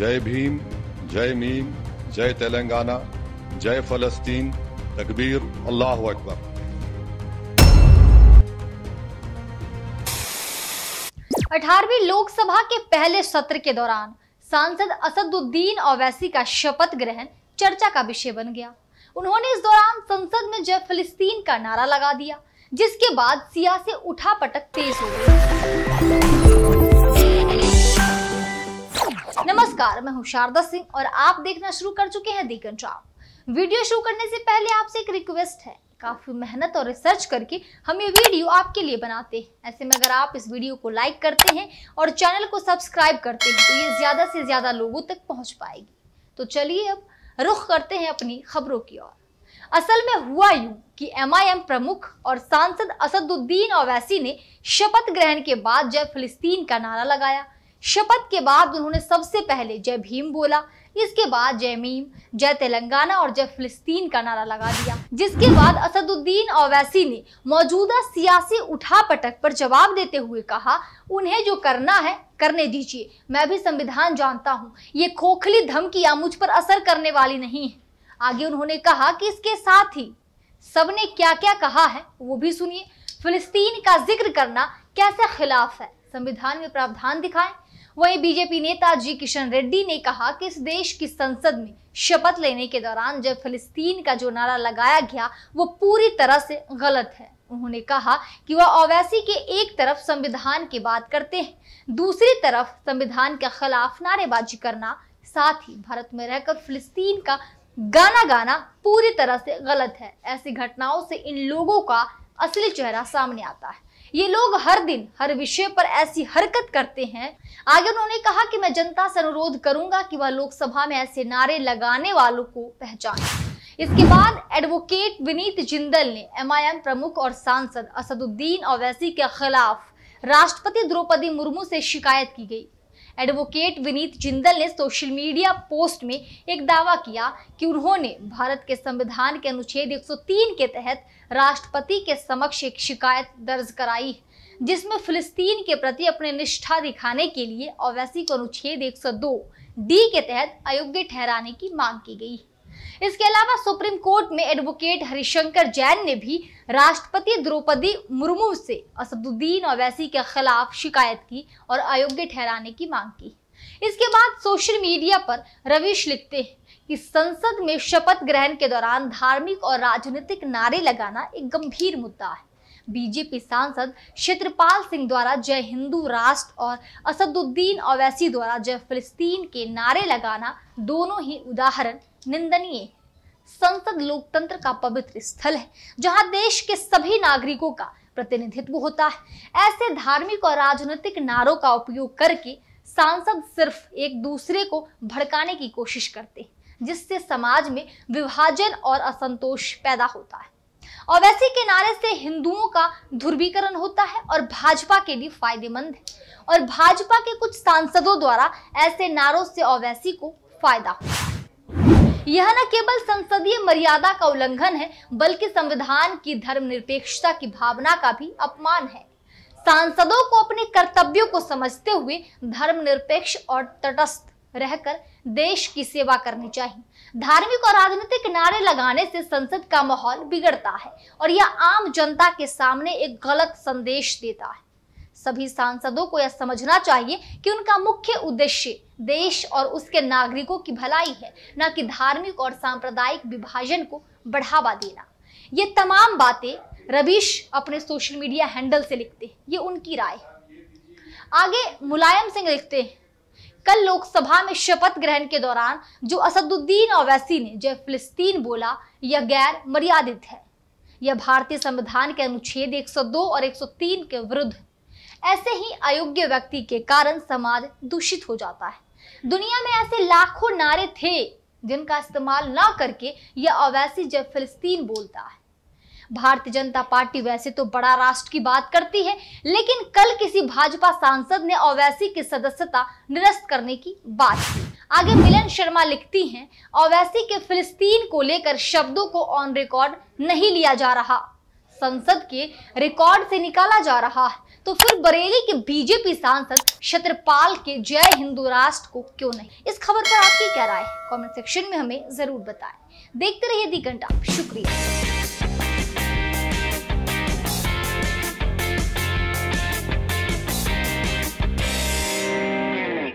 जय भीम जय मीम जय तेलंगाना जय फलस्तीन तकबीर अल्लाह अकबर अठारहवीं लोकसभा के पहले सत्र के दौरान सांसद असदुद्दीन ओवैसी का शपथ ग्रहण चर्चा का विषय बन गया उन्होंने इस दौरान संसद में जय फिलिस्तीन का नारा लगा दिया जिसके बाद सिया से उठा पटक तेज हो गई नमस्कार मैं हूं शारदा सिंह और आप देखना शुरू कर चुके हैं दी कंट्राम वीडियो शुरू करने से पहले आपसे एक रिक्वेस्ट है काफ़ी मेहनत और रिसर्च करके हम ये वीडियो आपके लिए बनाते हैं ऐसे में अगर आप इस वीडियो को लाइक करते हैं और चैनल को सब्सक्राइब करते हैं तो ये ज़्यादा से ज़्यादा लोगों तक पहुँच पाएगी तो चलिए अब रुख करते हैं अपनी खबरों की ओर असल में हुआ यूं कि एमआईएम प्रमुख और सांसद असदुद्दीन ओवैसी ने शपथ ग्रहण के बाद जय फिलिस्तीन का नारा लगाया शपथ के बाद उन्होंने सबसे पहले जय भीम बोला इसके बाद जय मीम जय तेलंगाना और जय फिलिस्तीन का नारा लगा दिया जिसके बाद असदुद्दीन ओवैसी ने मौजूदा सियासी उठापटक पर जवाब देते हुए कहा उन्हें जो करना है करने दीजिए मैं भी संविधान जानता हूँ ये खोखली धमकी या मुझ पर असर करने वाली नहीं है आगे उन्होंने कहा कि इसके साथ ही सबने क्या क्या कहा है वो भी सुनिए फिलिस्तीन का जिक्र करना कैसे खिलाफ है संविधान में प्रावधान दिखाएं वहीं बीजेपी नेता जी किशन रेड्डी ने कहा कि इस देश की संसद में शपथ लेने के दौरान जब फिलिस्तीन का जो नारा लगाया गया वो पूरी तरह से गलत है उन्होंने कहा कि वह ओवैसी के एक तरफ संविधान की बात करते हैं दूसरी तरफ संविधान के खिलाफ नारेबाजी करना साथ ही भारत में रहकर फिलिस्तीन का गाना गाना पूरी तरह से गलत है ऐसी घटनाओं से इन लोगों का असली चेहरा सामने आता है ये लोग हर दिन हर विषय पर ऐसी हरकत करते हैं आगे उन्होंने कहा कि मैं जनता से अनुरोध करूंगा कि वह लोकसभा में ऐसे नारे लगाने वालों को पहचाने इसके बाद एडवोकेट विनीत जिंदल ने एमआईएम प्रमुख और सांसद असदुद्दीन अवैसी के खिलाफ राष्ट्रपति द्रौपदी मुर्मू से शिकायत की गई एडवोकेट विनीत जिंदल ने सोशल मीडिया पोस्ट में एक दावा किया कि उन्होंने भारत के संविधान के अनुच्छेद 103 के तहत राष्ट्रपति के समक्ष एक शिकायत दर्ज कराई जिसमें फिलिस्तीन के प्रति अपने निष्ठा दिखाने के लिए अवैसी को अनुच्छेद 102 डी के तहत अयोग्य ठहराने की मांग की गई इसके अलावा सुप्रीम कोर्ट में एडवोकेट हरिशंकर जैन ने भी राष्ट्रपति द्रौपदी मुर्मू से असदुद्दीन अवैसी के खिलाफ शिकायत की और अयोग्य ठहराने की मांग की इसके बाद सोशल मीडिया पर रवीश लिखते हैं कि संसद में शपथ ग्रहण के दौरान धार्मिक और राजनीतिक नारे लगाना एक गंभीर मुद्दा है बीजेपी सांसद क्षेत्रपाल सिंह द्वारा जय हिंदू राष्ट्र और असदुद्दीन अवैसी द्वारा जय फिलिस्तीन के नारे लगाना दोनों ही उदाहरण निंदनीय संसद लोकतंत्र का पवित्र स्थल है जहां देश के सभी नागरिकों का प्रतिनिधित्व होता है ऐसे धार्मिक और राजनीतिक नारों का उपयोग करके सांसद सिर्फ एक दूसरे को भड़काने की कोशिश करते हैं जिससे समाज में विभाजन और असंतोष पैदा होता है और वैसे नारे से हिंदुओं का ध्रुवीकरण होता है और भाजपा के लिए फायदेमंद है और भाजपा के कुछ सांसदों द्वारा ऐसे नारों से अवैसी को फायदा यह न केवल संसदीय मर्यादा का उल्लंघन है बल्कि संविधान की धर्मनिरपेक्षता की भावना का भी अपमान है सांसदों को अपने कर्तव्यों को समझते हुए धर्मनिरपेक्ष और तटस्थ रहकर देश की सेवा करनी चाहिए धार्मिक और राजनीतिक नारे लगाने से संसद का माहौल बिगड़ता है और यह आम जनता के सामने एक गलत संदेश देता है सभी सांसदों को यह समझना चाहिए कि उनका मुख्य उद्देश्य देश और उसके नागरिकों की भलाई है न कि धार्मिक और सांप्रदायिक विभाजन को बढ़ावा देना ये तमाम बातें रवीश अपने सोशल मीडिया हैंडल से लिखते हैं ये उनकी राय है आगे मुलायम सिंह लिखते हैं कल लोकसभा में शपथ ग्रहण के दौरान जो असदुद्दीन ओवैसी ने जय फिलिस्तीन बोला यह गैर मर्यादित है यह भारतीय संविधान के अनुच्छेद 102 और 103 के विरुद्ध ऐसे ही अयोग्य व्यक्ति के कारण समाज दूषित हो जाता है दुनिया में ऐसे लाखों नारे थे जिनका इस्तेमाल ना करके यह अवैसी जय फिलिस्तीन बोलता है भारतीय जनता पार्टी वैसे तो बड़ा राष्ट्र की बात करती है लेकिन कल किसी भाजपा सांसद ने ओवैसी की सदस्यता निरस्त करने की बात की आगे मिलन शर्मा लिखती हैं ओवैसी के फिलिस्तीन को लेकर शब्दों को ऑन रिकॉर्ड नहीं लिया जा रहा संसद के रिकॉर्ड से निकाला जा रहा है तो फिर बरेली के बीजेपी सांसद छत्रपाल के जय हिंदू राष्ट्र को क्यों नहीं इस खबर पर आपकी क्या राय है कमेंट सेक्शन में हमें जरूर बताएं देखते रहिए दी घंटा शुक्रिया